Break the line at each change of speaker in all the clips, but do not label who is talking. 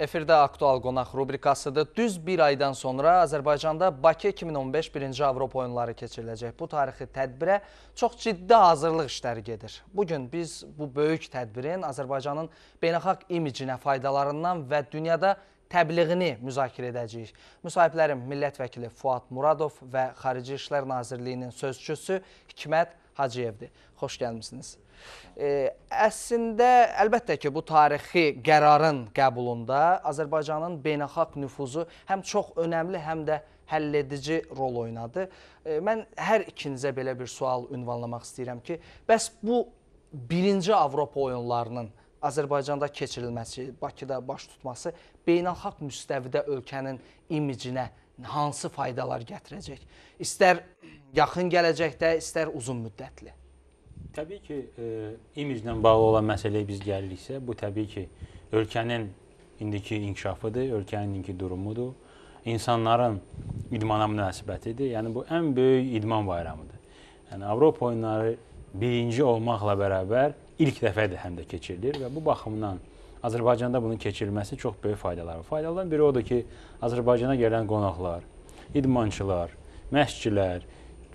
Efirdə aktual qonaq rubrikasıdır. Düz bir aydan sonra Azərbaycanda Bakı 2015 birinci Avropa oyunları keçiriləcək. Bu tarixi tədbirə çox ciddi hazırlıq işləri gedir. Bugün biz bu böyük tədbirin Azərbaycanın beynəlxalq imicinə faydalarından və dünyada təbliğini müzakirə edəcəyik. Müsahiblərim millət vəkili Fuad Muradov və Xarici İşlər Nazirliyinin sözçüsü Hikmət Hacıyevdir. Xoş gəlmisiniz. E, əslində, əlbəttə ki, bu tarixi qərarın qəbulunda Azərbaycanın beynəlxalq nüfuzu həm çox önəmli, həm də həll edici rol oynadı. E, mən hər ikinizə belə bir sual ünvanlamaq istəyirəm ki, bəs bu birinci Avropa oyunlarının Azərbaycanda keçirilməsi, Bakıda baş tutması beynəlxalq müstəvidə ölkənin imicinə hansı faydalar gətirəcək? İstər yaxın gələcəkdə, istər uzun müddətli. Təbii ki, e, imiclə bağlı
olan məsələyə biz gəliriksə, bu təbii ki, ölkənin indiki inkişafıdır, ölkənin indiki durumudur, insanların idmana münasibətidir. Yəni bu ən böyük idman bayramıdır. Yəni Avropa oyunları birinci olmaqla bərabər ilk dəfədir həm də keçirilir və bu baxımdan Azərbaycanda bunun keçirilməsi çox böyük faydalar var. Faydalardan biri odur ki, Azərbaycana gələn qonaqlar, idmançılar, məşqçilər,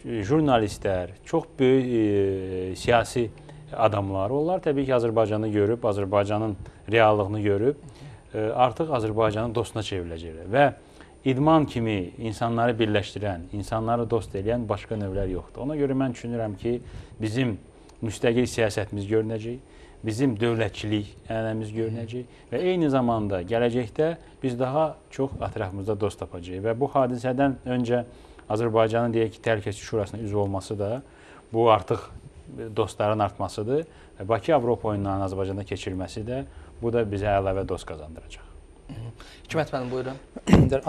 jurnalistlər, çox böyük e, siyasi adamlar, onlar təbii ki, Azərbaycanı görüb, Azərbaycanın reallığını görüb, e, artıq Azərbaycanın dostuna çevriləcəklər və idman kimi insanları birləşdirən, insanları dost eləyən başqa növlər yoxdur. Ona görə mən düşünürəm ki, bizim müstəqil siyasətimiz görünəcək, bizim dövlətçilik ənənəmiz görünəcək və eyni zamanda gələcəkdə biz daha çox ətrafımızda dost tapacağıq və bu hadisədən öncə Azərbaycanın deyək ki, Təhlükəsizlik Şurasına üzv olması da bu artıq dostların artmasıdır və Bakı Avropa oyunlarının Azərbaycanda keçirilməsi də bu da bizə əlavə dost qazandıracaq.
Hikmət müəllim, buyurun.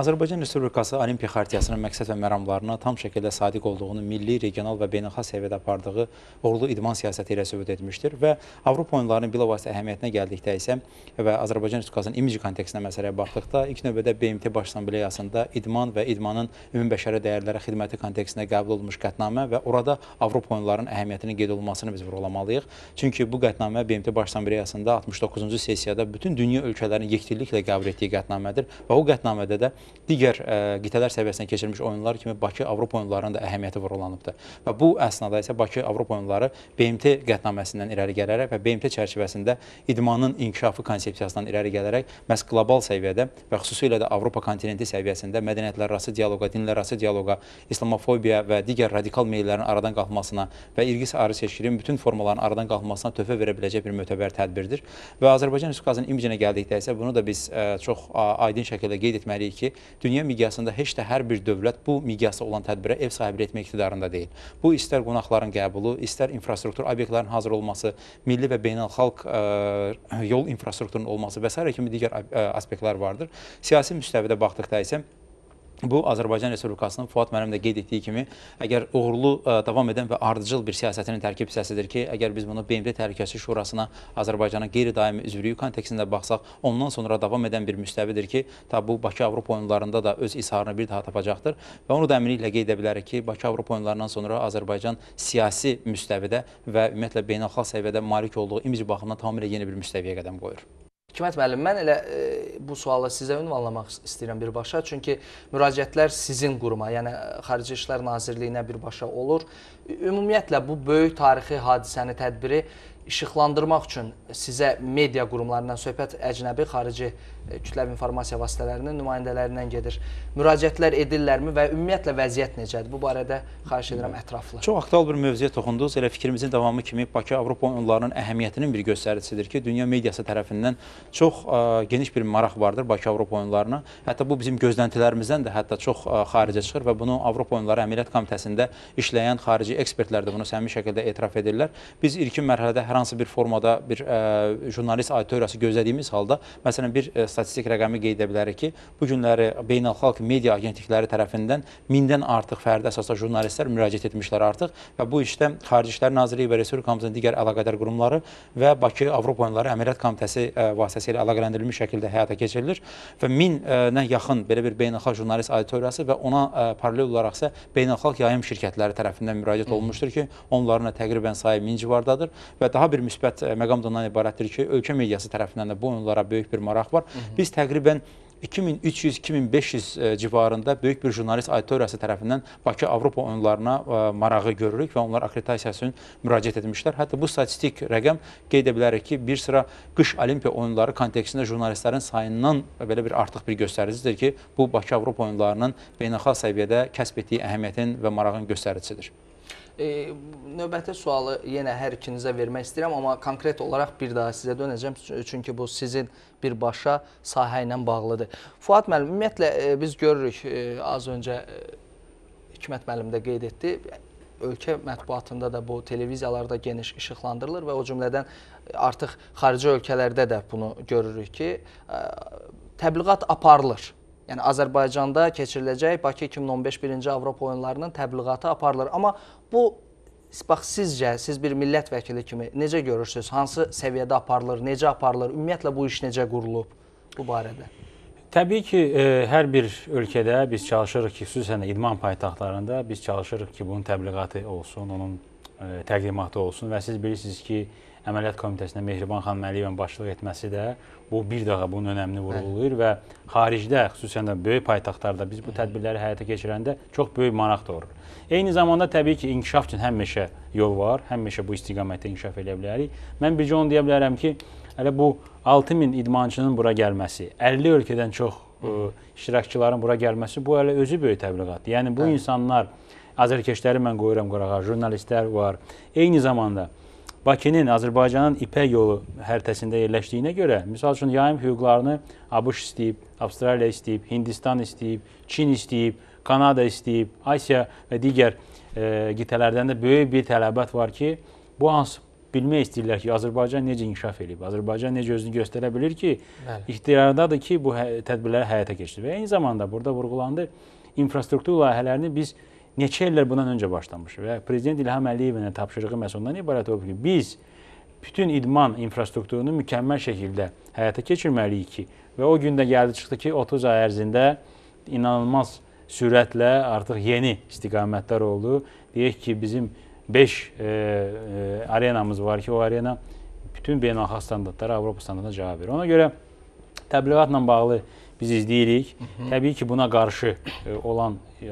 Azərbaycan Respublikası Olimpiya Xartiyasının məqsəd və məramlarına tam şəkildə sadiq olduğunu milli, regional və beynəlxalq səviyyədə apardığı uğurlu idman siyasəti ilə sübut etmişdir və Avropa oyunlarının bilavasitə əhəmiyyətinə gəldikdə isə və Azərbaycan Respublikasının imici kontekstində məsələyə baxdıqda ilk növbədə BMT Baş Assambleyasında idman və idmanın ümumbəşərə dəyərlərə xidməti kontekstində qəbul olmuş qətnamə və orada Avropa oyunlarının əhəmiyyətinin qeyd olunmasını biz vurğulamalıyıq. Çünki bu qətnamə BMT Baş Assambleyasında 69-cu sessiyada bütün dünya ölkələrinin yekdilliklə qəbul etdiyi qətnamə qətnamədir və o qətnamədə də digər e, qitələr səviyyəsinə keçirilmiş oyunlar kimi Bakı Avropa oyunlarının da əhəmiyyəti vurğulanıbdır. Və bu əsnada isə Bakı Avropa oyunları BMT qətnaməsindən irəli gələrək və BMT çərçivəsində idmanın inkişafı konsepsiyasından irəli gələrək məhz qlobal səviyyədə və xüsusilə də Avropa kontinenti səviyyəsində mədəniyyətlər arası dialoqa, dinlər arası dialoqa, islamofobiya və digər radikal meyillərin aradan qalxmasına və irqi ayrı seçkirin bütün formaların aradan qalxmasına töhfə verə biləcək bir mötəbər tədbirdir. Və Azərbaycan Respublikasının imicinə gəldikdə isə bunu da biz e, çox aydın şəkildə qeyd etməliyik ki, dünya miqyasında heç də hər bir dövlət bu miqyası olan tədbirə ev sahibliyi etmək iqtidarında deyil. Bu istər qonaqların qəbulu, istər infrastruktur obyektlərinin hazır olması, milli və beynəlxalq ə, yol infrastrukturunun olması və s. kimi digər ə, aspektlər vardır. Siyasi müstəvidə baxdıqda isə Bu Azərbaycan Respublikasının Fuad müəllim də qeyd etdiyi kimi, əgər uğurlu ə, e, davam edən və ardıcıl bir siyasətinin tərkib hissəsidir ki, əgər biz bunu BMT Təhlükəsizlik Şurasına Azərbaycanın qeyri-daimi üzvlüyü kontekstində baxsaq, ondan sonra davam edən bir müstəvidir ki, ta bu Bakı Avropa oyunlarında da öz izharını bir daha tapacaqdır və onu da əminliklə qeyd edə bilərik ki, Bakı Avropa oyunlarından sonra Azərbaycan siyasi müstəvidə və ümumiyyətlə beynəlxalq səviyyədə malik olduğu imic baxımından tamamilə yeni bir müstəviyə qədəm qoyur.
Hikmət müəllim, mən elə e, bu sualı sizə ünvanlamaq istəyirəm birbaşa. Çünki müraciətlər sizin quruma, yəni e, Xarici İşlər Nazirliyinə birbaşa olur. Ümumiyyətlə bu böyük tarixi hadisəni tədbiri işıqlandırmaq üçün sizə media qurumlarından söhbət əcnəbi, xarici e, kütləvi informasiya vasitələrinin nümayəndələrindən gedir. Müraciətlər edirlərmi və ümumiyyətlə vəziyyət necədir? Bu barədə xahiş edirəm ətraflı.
Çox aktual bir mövzuya toxundunuz. Elə fikrimizin davamı kimi Bakı Avropa oyunlarının əhəmiyyətinin bir göstəricisidir ki, dünya mediası tərəfindən çox ə, e, geniş bir maraq vardır Bakı Avropa oyunlarına. Hətta bu bizim gözləntilərimizdən də hətta çox ə, e, xaricə çıxır və bunu Avropa oyunları Əməliyyat Komitəsində işləyən xarici ekspertlər də bunu səmimi şəkildə etiraf edirlər. Biz ilkin mərhələdə hər hər hansı bir formada bir ə, e, jurnalist auditoriyası gözlədiyimiz halda, məsələn, bir ə, e, statistik rəqəmi qeyd edə bilərik ki, bu günləri beynəlxalq media agentlikləri tərəfindən mindən artıq fərdi əsasda jurnalistlər müraciət etmişlər artıq və bu işdə Xarici İşlər Nazirliyi və Respublikamızın digər əlaqədar qurumları və Bakı Avropa oyunları Əməliyyat Komitəsi ə, e, vasitəsilə əlaqələndirilmiş şəkildə həyata keçirilir və 1000-nə yaxın belə bir beynəlxalq jurnalist auditoriyası və ona ə, paralel olaraqsa beynəlxalq yayım şirkətləri tərəfindən müraciət olunmuşdur ki, onların da təqribən sayı 1000 civardadır və daha daha bir müsbət e, məqam da ondan ibarətdir ki, ölkə mediası tərəfindən də bu oyunlara böyük bir maraq var. Hı -hı. Biz təqribən 2300-2500 e, civarında böyük bir jurnalist auditoriyası tərəfindən Bakı Avropa oyunlarına e, marağı görürük və onlar akreditasiyası üçün müraciət etmişlər. Hətta bu statistik rəqəm qeyd bilərik ki, bir sıra qış olimpiya oyunları kontekstində jurnalistlərin sayından belə bir artıq bir göstəricidir ki, bu Bakı Avropa oyunlarının beynəlxalq səviyyədə kəsb etdiyi əhəmiyyətin və marağın göstəricisidir.
E, növbəti sualı yenə hər ikinizə vermək istəyirəm, amma konkret olaraq bir daha sizə dönəcəm, çünki bu sizin birbaşa sahə ilə bağlıdır. Fuad müəllim, ümumiyyətlə e, biz görürük, e, az öncə e, Hikmət müəllim də qeyd etdi, ölkə mətbuatında da bu televiziyalarda geniş işıqlandırılır və o cümlədən e, artıq xarici ölkələrdə də bunu görürük ki, e, təbliğat aparılır Yəni Azərbaycanda keçiriləcək Bakı 2015 birinci Avropa oyunlarının təbliğatı aparılır. Amma bu bax sizcə siz bir millət vəkili kimi necə görürsüz? Hansı səviyyədə aparılır, necə aparılır? Ümumiyyətlə bu iş necə qurulub bu barədə?
Təbii ki, e, hər bir ölkədə biz çalışırıq ki, xüsusən idman paytaxtlarında biz çalışırıq ki, bunun təbliğatı olsun, onun e, təqdimatı olsun və siz bilirsiniz ki, əməliyyat komitəsinə Mehriban xanım Əliyevin başlıq etməsi də bu bir daha bunun önəmini vurğulayır və xaricdə, xüsusən də böyük paytaxtlarda biz bu tədbirləri həyata keçirəndə çox böyük maraq doğurur. Eyni zamanda təbii ki, inkişaf üçün həmişə yol var, həmişə bu istiqamətdə inkişaf edə bilərik. Mən bircə onu deyə bilərəm ki, hələ bu 6000 idmançının bura gəlməsi, 50 ölkədən çox ə, iştirakçıların bura gəlməsi bu hələ özü böyük təbliğatdır. Yəni bu Hə. insanlar Azərkeşləri mən qoyuram qorağa, jurnalistlər var. Eyni zamanda Bakının Azərbaycanın İpək yolu hərtəsində yerləşdiyinə görə, məsəl üçün yaim hüquqlarını ABŞ istəyib, Avstraliya istəyib, Hindistan istəyib, Çin istəyib, Kanada istəyib, Asiya və digər e, qitələrdən də böyük bir tələbat var ki, bu hansı bilmək istəyirlər ki, Azərbaycan necə inkişaf edib, Azərbaycan necə özünü göstərə bilir ki, Bəli. ixtiyardadır ki, bu hə-, tədbirləri həyata keçirir. Və eyni zamanda burada vurğulandı, infrastruktur layihələrini biz neçə illər bundan öncə başlamış və prezident İlham Əliyevin tapşırığı məhz ondan ibarət olub ki, biz bütün idman infrastrukturunu mükəmməl şəkildə həyata keçirməliyik ki, və o gündə gəldi çıxdı ki, 30 ay ərzində inanılmaz sürətlə artıq yeni istiqamətlər oldu. Deyək ki, bizim 5 e, e, arenamız var ki, o arena bütün beynəlxalq standartlara, Avropa standartına cavab verir. Ona görə təbliğatla bağlı biz izləyirik. Hı -hı. Təbii ki, buna qarşı e, olan e,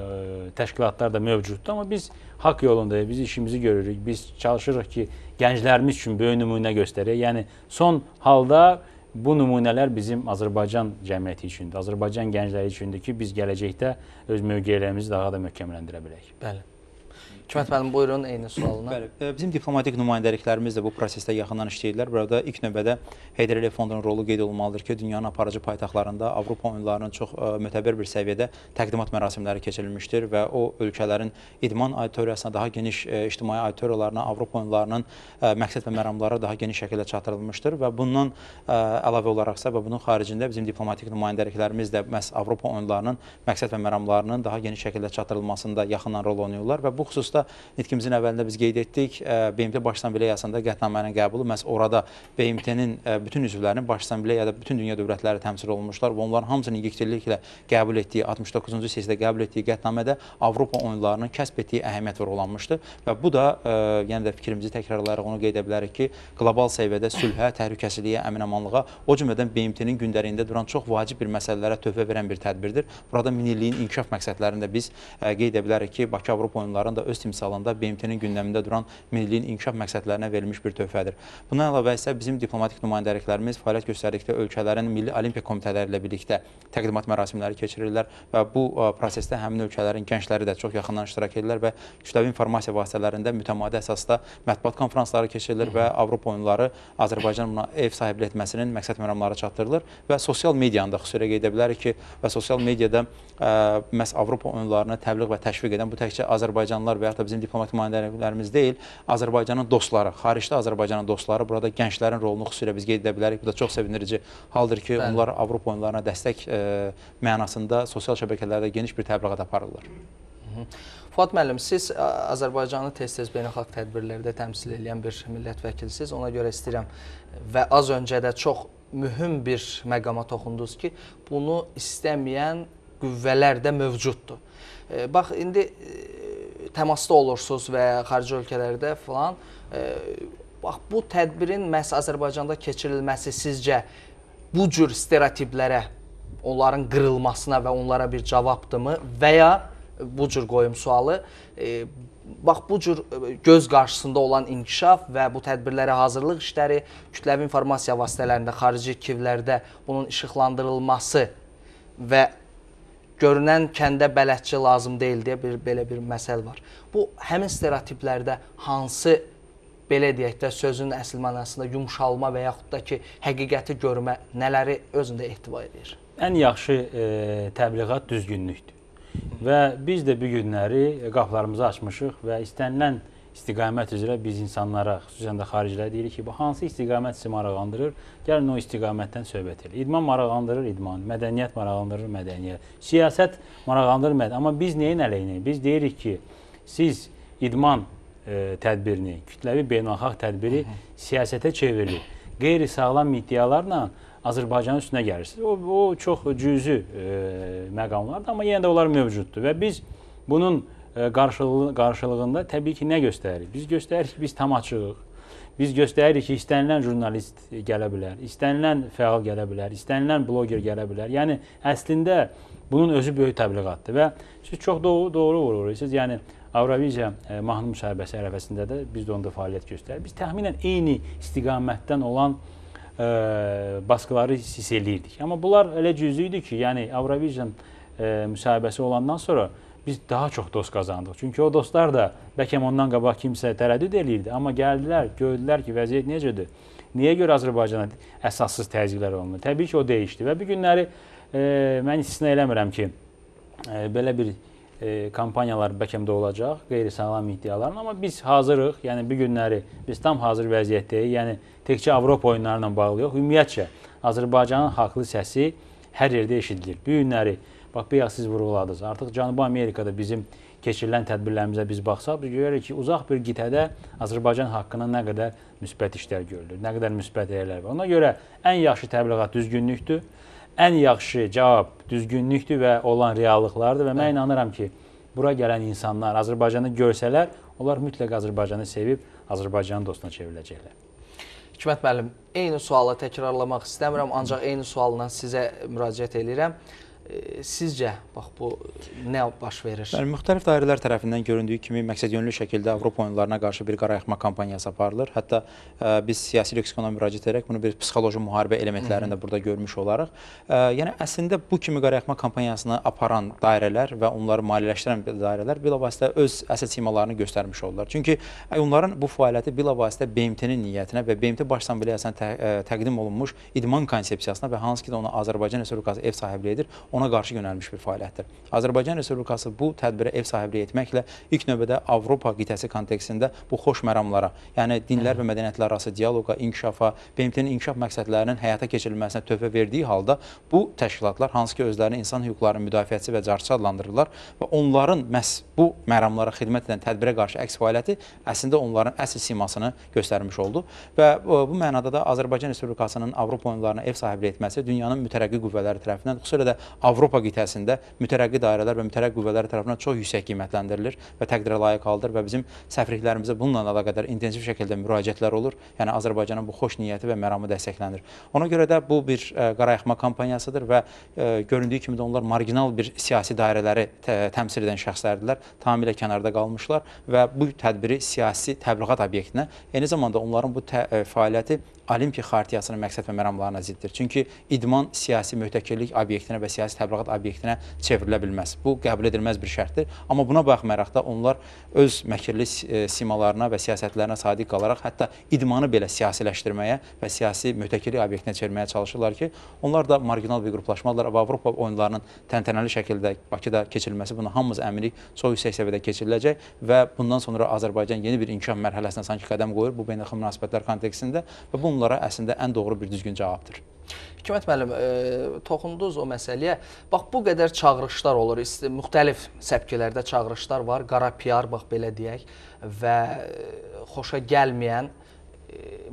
təşkilatlar da mövcuddur, amma biz haqq yolundayıq, biz işimizi görürük, biz çalışırıq ki, gənclərimiz üçün böyük nümunə göstərək. Yəni, son halda bu nümunələr bizim Azərbaycan cəmiyyəti üçündür, Azərbaycan gəncləri üçündür ki, biz gələcəkdə öz mövqeylərimizi daha da möhkəmləndirə
bilək. Bəli. Hikmət müəllim, buyurun eyni sualına.
Bəli, e, bizim diplomatik nümayəndəliklərimiz də bu prosesdə yaxından işləyirlər. Burada ilk növbədə Heydər Əliyev fondunun rolu qeyd olunmalıdır ki, dünyanın aparıcı paytaxtlarında Avropa oyunlarının çox e, mötəbər bir səviyyədə təqdimat mərasimləri keçirilmişdir və o ölkələrin idman auditoriyasına daha geniş e, ictimai auditoriyalarına, Avropa oyunlarının məqsəd və məramları daha geniş şəkildə çatdırılmışdır və bundan əlavə olaraqsa və bunun xaricində bizim diplomatik nümayəndəliklərimiz də məhz Avropa oyunlarının məqsəd və məramlarının daha geniş şəkildə çatdırılmasında yaxından rol oynayırlar və bu xüsusda Xüsusda nitqimizin əvvəlində biz qeyd etdik, e, BMT Baş Assambleyasında qətnamə ilə qəbulu məhz orada BMT-nin e, bütün üzvlərinin Baş Assambleyada bütün dünya dövlətləri təmsil olunmuşlar və onların hamısının yekdilliklə qəbul etdiyi 69-cu sessiyada qəbul etdiyi qətnamədə Avropa oyunlarının kəsb etdiyi əhəmiyyət vurğulanmışdı və bu da yəni də fikrimizi təkrarlayaraq onu qeyd edə bilərik ki, qlobal səviyyədə sülhə, təhlükəsizliyə, əminamanlığa, o cümlədən BMT-nin gündəliyində duran çox vacib bir məsələlərə töhfə verən bir tədbirdir. Burada minilliyin inkişaf məqsədlərində biz qeyd edə bilərik ki, Bakı Avropa oyunlarında öz simsalında BMT-nin gündəmində duran milliliyin inkişaf məqsədlərinə verilmiş bir töhfədir. Bundan əlavə isə bizim diplomatik nümayəndəliklərimiz fəaliyyət göstərdikdə ölkələrin Milli Olimpiya Komitələri ilə birlikdə təqdimat mərasimləri keçirirlər və bu prosesdə həmin ölkələrin gəncləri də çox yaxından iştirak edirlər və kütləvi informasiya vasitələrində mütəmadi əsasda mətbuat konfransları keçirilir və Avropa oyunları Azərbaycan buna ev sahibliyi etməsinin məqsəd məramları çatdırılır və sosial medianı da xüsusilə qeyd edə bilərik ki, və sosial mediada ə, məhz Avropa oyunlarını təbliğ və təşviq edən bu təkcə Azərbaycanlılar və ya ya da bizim diplomatik nümayəndələrimiz deyil, Azərbaycanın dostları, xaricdə Azərbaycanın dostları burada gənclərin rolunu xüsusilə biz qeyd edə bilərik. Bu da çox sevindirici haldır ki, Bəli. onlar Avropa oyunlarına dəstək e, mənasında sosial şəbəkələrdə geniş bir təbliğat aparırlar.
Fuad müəllim, siz Azərbaycanı tez-tez beynəlxalq tədbirlərdə təmsil edən bir millət vəkilisiniz. Ona görə istəyirəm və az öncə də çox mühüm bir məqama toxundunuz ki, bunu istəməyən qüvvələr də mövcuddur. E, bax, indi e, təmasda olursunuz və xarici ölkələrdə filan. E, bax bu tədbirin məhz Azərbaycanda keçirilməsi sizcə bu cür stereotiplərə, onların qırılmasına və onlara bir cavabdımı və ya bu cür qoyum sualı e, bax bu cür e, göz qarşısında olan inkişaf və bu tədbirlərə hazırlıq işləri kütləvi informasiya vasitələrində, xarici kivlərdə bunun işıqlandırılması və görünən kəndə bələdçi lazım deyil deyə bir belə bir məsəl var. Bu həmin stereotiplərdə hansı belə deyək də sözün əsl mənasında yumşalma və yaxud da ki, həqiqəti görmə nələri özündə ehtiva edir?
Ən yaxşı e, təbliğat düzgünlükdür. Və biz də bu günləri qapılarımızı açmışıq və istənilən e, istiqamət üzrə biz insanlara, xüsusən də xaricilərə deyirik ki, bu hansı istiqamət sizi maraqlandırır? Gəlin o istiqamətdən söhbət edək. İdman maraqlandırır idman, mədəniyyət maraqlandırır mədəniyyət, siyasət maraqlandırır mədəniyyət. Amma biz nəyin əleyhinəyik? Biz deyirik ki, siz idman e, tədbirini, kütləvi beynəlxalq tədbiri Hı -hı. siyasətə çevirir. Qeyri-sağlam iddialarla Azərbaycanın üstünə gəlirsiniz. O, o çox cüzi e, məqamlardır, amma yenə də onlar mövcuddur və biz bunun qarşılığı, qarşılığında təbii ki, nə göstərir? Biz göstəririk ki, biz tam açığıq. Biz göstəririk ki, istənilən jurnalist gələ bilər, istənilən fəal gələ bilər, istənilən bloger gələ bilər. Yəni əslində bunun özü böyük təbliğatdır və siz çox doğru, doğru vurursunuz. Yəni Avroviziya e, mahnı müsahibəsi ərəfəsində də biz də onda fəaliyyət göstəririk. Biz təxminən eyni istiqamətdən olan e, baskıları hiss eləyirdik. Amma bunlar elə cüzi idi ki, yəni Avroviziya e, müsahibəsi olandan sonra e, biz daha çox dost qazandıq. Çünki o dostlar da bəlkə ondan qabaq kimsə tərəddüd eləyirdi, amma gəldilər, gördülər ki, vəziyyət necədir. Niyə görə Azərbaycana əsassız təzyiqlər olunur? Təbii ki, o dəyişdi və bu günləri e, mən istisna eləmirəm ki, e, belə bir e, kampaniyalar bəlkə də olacaq, qeyri-sağlam iddiaların, amma biz hazırıq. Yəni bu günləri biz tam hazır vəziyyətdəyik. Yəni təkcə Avropa oyunları ilə bağlı yox, ümumiyyətcə Azərbaycanın haqlı səsi hər yerdə eşidilir. Bu günləri Bax, bir siz vurğuladınız. Artıq Cənubi Amerikada bizim keçirilən tədbirlərimizə biz baxsaq, biz görürük ki, uzaq bir qitədə Azərbaycan haqqında nə qədər müsbət işlər görülür, nə qədər müsbət eləyirlər. Ona görə ən yaxşı təbliğat düzgünlükdür, ən yaxşı cavab düzgünlükdür və olan reallıqlardır və mən inanıram ki, bura gələn insanlar Azərbaycanı görsələr, onlar mütləq Azərbaycanı sevib Azərbaycanın dostuna çevriləcəklər.
Hikmət müəllim, eyni sualı təkrarlamaq istəmirəm, ancaq eyni sualla sizə müraciət edirəm. Sizcə, bax bu e, nə baş verir? Bəli,
müxtəlif dairələr tərəfindən göründüyü kimi məqsədyönlü şəkildə Avropa oyunlarına qarşı bir qarayıxma kampaniyası aparılır. Hətta ə, e, biz siyasi leksikona müraciət edərək bunu bir psixoloji müharibə elementlərini də burada görmüş olaraq. Ə, e, yəni əslində bu kimi qarayıxma kampaniyasını aparan dairələr və onları maliyyələşdirən dairələr bilavasitə öz əsas simalarını göstərmiş oldular. Çünki onların bu fəaliyyəti bilavasitə BMT-nin niyyətinə və BMT Baş Assambleyasına tə, ə, təqdim olunmuş idman konsepsiyasına və hansı ki də ona Azərbaycan Respublikası ev sahibliyi edir ona qarşı yönəlmiş bir fəaliyyətdir. Azərbaycan Respublikası bu tədbirə ev sahibliyi etməklə ilk növbədə Avropa qitəsi kontekstində bu xoş məramlara, yəni dinlər və mədəniyyətlər arası dialoqa, inkişafa, BMT-nin inkişaf məqsədlərinin həyata keçirilməsinə tövbə verdiyi halda bu təşkilatlar hansı ki özlərini insan hüquqlarının müdafiəçisi və carçı adlandırırlar və onların məhz bu məramlara xidmət edən tədbirə qarşı əks fəaliyyəti əslində onların əsl simasını göstərmiş oldu və e, bu mənada da Azərbaycan Respublikasının Avropa oyunlarına ev sahibliyi etməsi dünyanın mütərəqqi qüvvələri tərəfindən, xüsusilə də Avropa qitəsində mütərəqqi dairələr və mütərəqqi qüvvələr tərəfindən çox yüksək qiymətləndirilir və təqdirə layiq haldır və bizim səfirliklərimizə bununla əlaqədar intensiv şəkildə müraciətlər olur. Yəni Azərbaycanın bu xoş niyyəti və məramı dəstəklənir. Ona görə də bu bir e, qarayıxma kampaniyasıdır və e, göründüyü kimi də onlar marginal bir siyasi dairələri təmsil edən şəxslərdirlər. Tamamilə kənarda qalmışlar və bu tədbiri siyasi təbliğat obyektinə, eyni zamanda onların bu e, fəaliyyəti Olimpiya xartiyasının məqsəd və məramlarına ziddir. Çünki idman siyasi möhtəkirlik obyektinə və siyasi mərkəz təbliğat obyektinə çevrilə bilməz. Bu qəbul edilməz bir şərtdir. Amma buna baxmayaraq da onlar öz məkirli e, simalarına və siyasətlərinə sadiq qalaraq hətta idmanı belə siyasiləşdirməyə və siyasi mötəkirlik obyektinə çevirməyə çalışırlar ki, onlar da marginal bir qruplaşmadılar və Avropa oyunlarının təntənəli şəkildə Bakıda keçirilməsi buna hamımız əminik, çox yüksək səviyyədə keçiriləcək və bundan sonra Azərbaycan yeni bir inkişaf mərhələsinə sanki qədəm qoyur bu beynəlxalq münasibətlər kontekstində və bunlara əslində ən doğru bir düzgün cavabdır.
Hikmət müəllim, e, toxundunuz o məsələyə. Bax bu qədər çağırışlar olur. Müxtəlif səpkilərdə çağırışlar var. Qara PR bax belə deyək və e, xoşa gəlməyən e,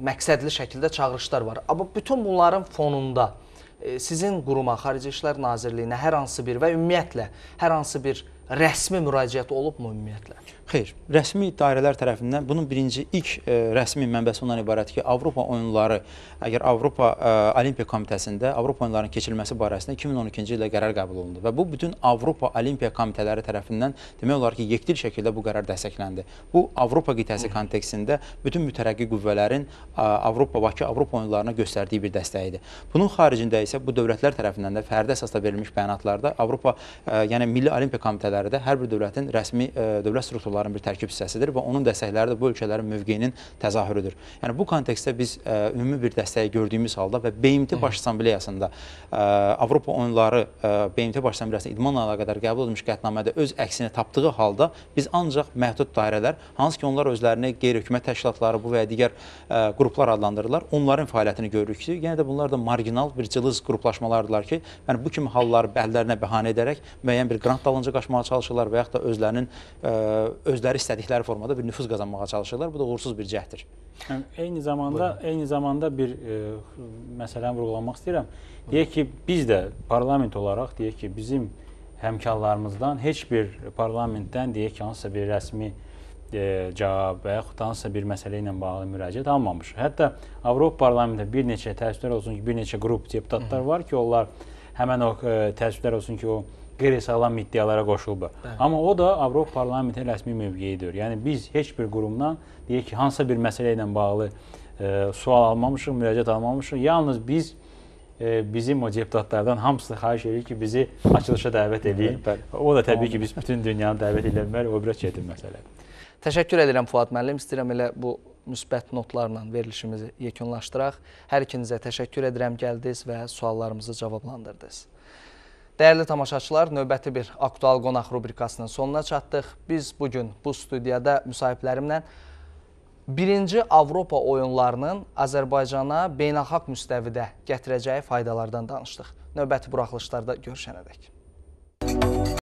məqsədli şəkildə çağırışlar var. Amma bütün bunların fonunda e, sizin quruma, Xarici İşlər Nazirliyinə hər hansı bir və ümumiyyətlə hər hansı bir rəsmi müraciət olubmu ümumiyyətlə?
Xeyr, rəsmi idarələr tərəfindən bunun birinci ilk ə, e, rəsmi mənbəsi ondan ibarət ki, Avropa oyunları, əgər Avropa ə, e, Olimpiya Komitəsində Avropa oyunlarının keçirilməsi barəsində 2012-ci ildə qərar qəbul olundu və bu bütün Avropa Olimpiya Komitələri tərəfindən demək olar ki, yekdil şəkildə bu qərar dəstəkləndi. Bu Avropa qitəsi kontekstində bütün mütərəqqi qüvvələrin ə, e, Avropa Bakı Avropa oyunlarına göstərdiyi bir dəstəyidir. Bunun xaricində isə bu dövlətlər tərəfindən də fərdi əsasda verilmiş bəyanatlarda Avropa, ə, yəni Milli Olimpiya Komitələri də hər bir dövlətin rəsmi ə, dövlət strukturları ölkələrin bir tərkib hissəsidir və onun dəstəkləri də bu ölkələrin mövqeyinin təzahürüdür. Yəni bu kontekstdə biz ə, e, ümumi bir dəstəyi gördüyümüz halda və BMT Baş Assambleyasında ə, e, Avropa oyunları ə, e, BMT Baş Assambleyasında idmanla əlaqədar qəbul olunmuş qətnamədə öz əksini tapdığı halda biz ancaq məhdud dairələr, hansı ki onlar özlərini qeyri-hökumət təşkilatları bu və ya digər ə, qruplar adlandırırlar, onların fəaliyyətini görürük ki, yenə də bunlar da marginal bir cılız qruplaşmalardılar ki, yəni bu kimi halları əllərinə bəhanə edərək müəyyən bir qrant dalınca qaçmağa çalışırlar və yaxud da özlərinin ə, özləri istədikləri formada bir nüfuz qazanmağa çalışırlar. Bu da uğursuz bir cəhddir.
Yəni eyni zamanda, Buyurun. eyni zamanda bir e, məsələni vurğulamaq istəyirəm. Deyək ki, biz də parlament olaraq deyək ki, bizim həmkarlarımızdan heç bir parlamentdən deyək ki, hansısa bir rəsmi e, cavab və yaxud hansısa bir məsələ ilə bağlı müraciət almamış. Hətta Avropa parlamentində bir neçə təəssüflər olsun ki, bir neçə qrup deputatlar var ki, onlar həmin o e, təəssüflər olsun ki, o qeyri-sağlam iddialara qoşuldu. Bəli. Amma o da Avropa parlamentinin rəsmi mövqeyidir. Yəni biz heç bir qurumdan deyək ki, hansısa bir məsələ ilə bağlı e, sual almamışıq, müraciət almamışıq. Yalnız biz e, bizim o deputatlardan hamısını
xahiş edirik ki, bizi açılışa dəvət eləyin. Bəli, bəli. O da təbii ki, biz bütün dünyanı dəvət edə bilmərik, o bir çətin məsələdir. Təşəkkür edirəm Fuad müəllim. İstəyirəm elə bu müsbət notlarla verilişimizi yekunlaşdıraq. Hər ikinizə təşəkkür edirəm gəldiniz və suallarımızı cavablandırdınız. Dəyərli tamaşaçılar, növbəti bir aktual qonaq rubrikasının sonuna çatdıq. Biz bugün bu studiyada müsahiblərimlə birinci Avropa oyunlarının Azərbaycana beynəlxalq müstəvidə gətirəcəyi faydalardan danışdıq. Növbəti buraxılışlarda görüşənədək.